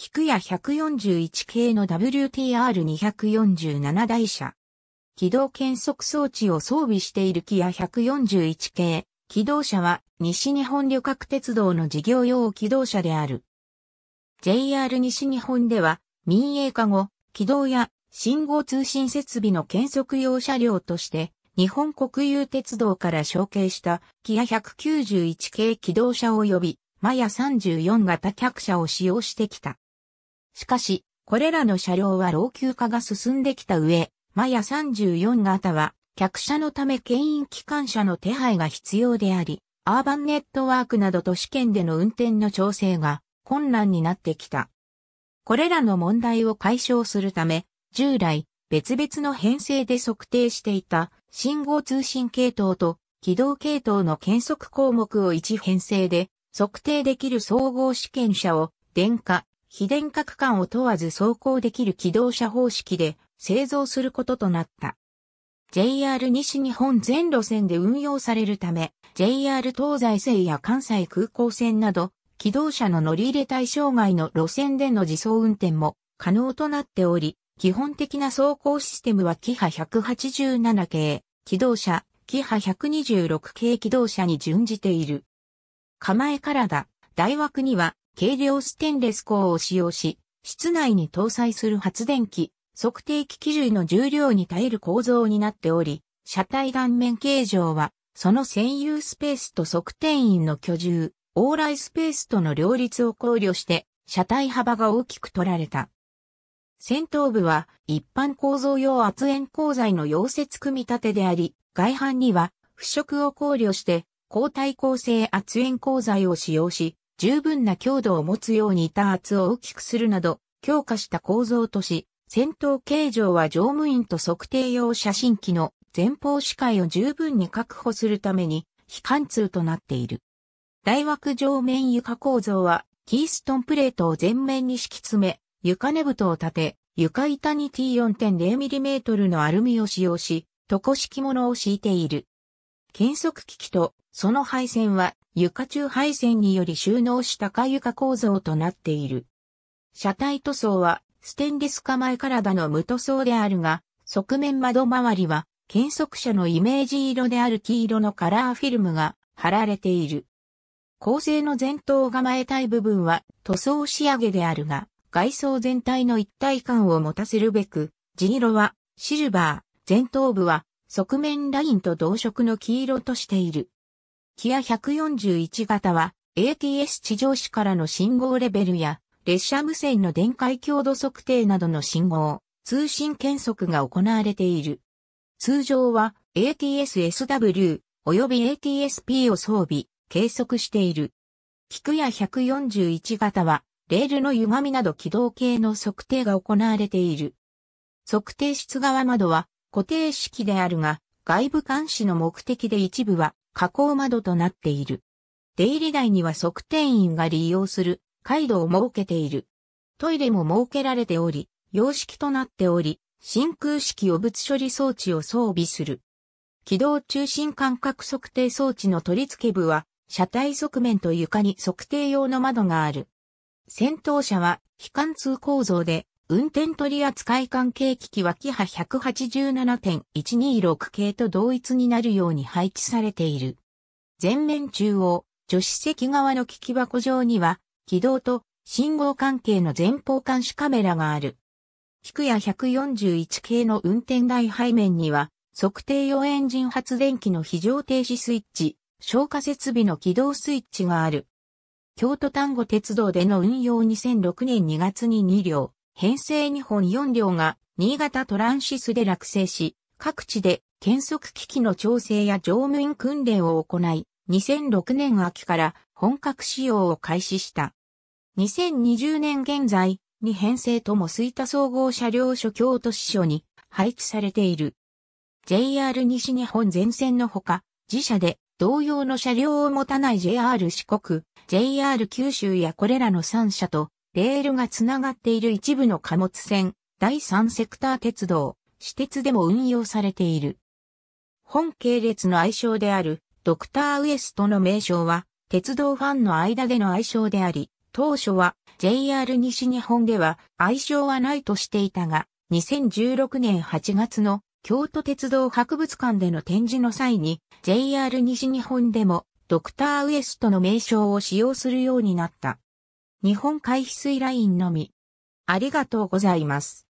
菊屋141系の WTR247 台車。軌道検測装置を装備しているキア141系、軌道車は西日本旅客鉄道の事業用軌道車である。JR 西日本では民営化後、軌道や信号通信設備の検測用車両として日本国有鉄道から承継したキア191系軌道車及びマヤ34型客車を使用してきた。しかし、これらの車両は老朽化が進んできた上、マヤ34型は、客車のため牽引機関車の手配が必要であり、アーバンネットワークなど都市圏での運転の調整が困難になってきた。これらの問題を解消するため、従来、別々の編成で測定していた信号通信系統と軌道系統の検測項目を1編成で測定できる総合試験車を電化、非電化区間を問わず走行できる機動車方式で製造することとなった。JR 西日本全路線で運用されるため、JR 東西線や関西空港線など、機動車の乗り入れ対象外の路線での自走運転も可能となっており、基本的な走行システムはキハ187系、機動車、キハ126系機動車に準じている。構えからだ、大枠には軽量ステンレス鋼を使用し、室内に搭載する発電機、測定器機の重量に耐える構造になっており、車体断面形状は、その専有スペースと測定員の居住、往来スペースとの両立を考慮して、車体幅が大きく取られた。先頭部は一般構造用圧延鋼材の溶接組み立てであり、外板には腐食を考慮して、抗体構成圧延鋼材を使用し、十分な強度を持つように弾圧を大きくするなど、強化した構造とし、戦闘形状は乗務員と測定用写真機の前方視界を十分に確保するために、非貫通となっている。大枠上面床構造は、キーストンプレートを前面に敷き詰め、床根太を立て、床板に T4.0mm のアルミを使用し、床敷物を敷いている。検測機器とその配線は床中配線により収納したか床構造となっている。車体塗装はステンレス構え体の無塗装であるが、側面窓周りは検測車のイメージ色である黄色のカラーフィルムが貼られている。構成の前頭構えたい部分は塗装仕上げであるが、外装全体の一体感を持たせるべく、地色はシルバー、前頭部は側面ラインと同色の黄色としている。キア141型は ATS 地上市からの信号レベルや列車無線の電解強度測定などの信号、通信検測が行われている。通常は ATS-SW 及び ATSP を装備、計測している。キクヤ141型はレールの歪みなど軌道系の測定が行われている。測定室側窓は固定式であるが、外部監視の目的で一部は加工窓となっている。出入り台には測定員が利用する回路を設けている。トイレも設けられており、洋式となっており、真空式汚物処理装置を装備する。軌道中心感覚測定装置の取り付け部は、車体側面と床に測定用の窓がある。先頭車は非貫通構造で運転取扱関係機器はキハ187.126系と同一になるように配置されている。前面中央、助手席側の機器箱上には、軌道と信号関係の前方監視カメラがある。菊や141系の運転台背面には、測定用エンジン発電機の非常停止スイッチ、消火設備の起動スイッチがある。京都丹後鉄道での運用2006年2月に2両。編成2本4両が新潟トランシスで落成し、各地で検測機器の調整や乗務員訓練を行い、2006年秋から本格使用を開始した。2020年現在に編成とも吹田総合車両所京都支所に配置されている。JR 西日本全線のほか、自社で同様の車両を持たない JR 四国、JR 九州やこれらの3社とレールがつながっている一部の貨物船、第三セクター鉄道、私鉄でも運用されている。本系列の愛称である、ドクターウエストの名称は、鉄道ファンの間での愛称であり、当初は JR 西日本では愛称はないとしていたが、2016年8月の京都鉄道博物館での展示の際に JR 西日本でもドクターウエストの名称を使用するようになった。日本海翡翠ラインのみ。ありがとうございます。